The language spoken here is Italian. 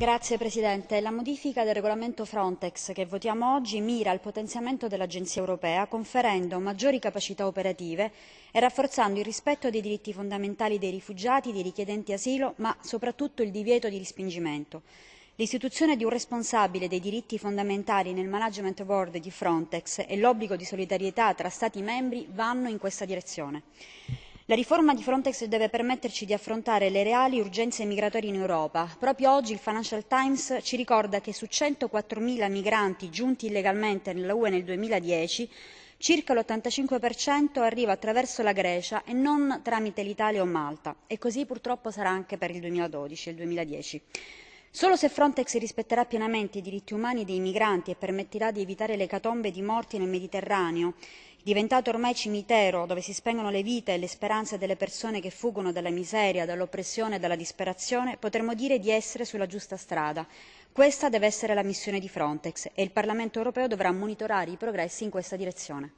signor presidente onorevoli colleghi la modifica del regolamento frontex che votiamo oggi mira al potenziamento dell'agenzia europea conferendo maggiori capacità operative e rafforzando il rispetto dei diritti fondamentali dei rifugiati dei richiedenti asilo ma soprattutto il divieto di respingimento. l'istituzione di un responsabile dei diritti fondamentali nel management board di frontex e l'obbligo di solidarietà tra stati membri vanno in questa direzione la riforma di frontex deve permetterci di affrontare le reali urgenze migratorie in europa proprio oggi il financial times ci ricorda che su centoquattro migranti giunti illegalmente nell'ue nel 2010, circa l'85% arriva attraverso la grecia e non tramite l'italia o malta e così purtroppo sarà anche per il 2012 e il. 2010 solo se frontex rispetterà pienamente i diritti umani dei migranti e permetterà di evitare le catombe di morti nel mediterraneo diventato ormai cimitero dove si spengono le vite e le speranze delle persone che fuggono dalla miseria dall'oppressione e dalla disperazione potremo dire di essere sulla giusta strada. questa deve essere la missione di frontex e il parlamento europeo dovrà monitorare i progressi in questa direzione.